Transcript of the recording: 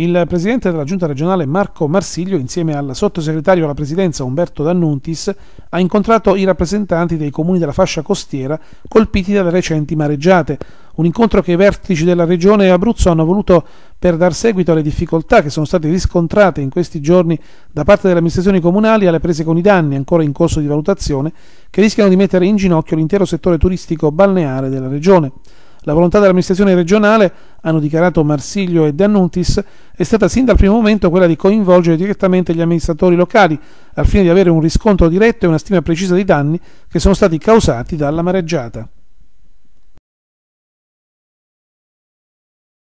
Il presidente della giunta regionale Marco Marsiglio, insieme al sottosegretario alla presidenza Umberto D'Annuntis, ha incontrato i rappresentanti dei comuni della fascia costiera colpiti dalle recenti mareggiate. Un incontro che i vertici della regione Abruzzo hanno voluto per dar seguito alle difficoltà che sono state riscontrate in questi giorni da parte delle amministrazioni comunali alle prese con i danni ancora in corso di valutazione che rischiano di mettere in ginocchio l'intero settore turistico balneare della regione. La volontà dell'amministrazione regionale, hanno dichiarato Marsiglio e De Annutis, è stata sin dal primo momento quella di coinvolgere direttamente gli amministratori locali, al fine di avere un riscontro diretto e una stima precisa dei danni che sono stati causati dalla mareggiata.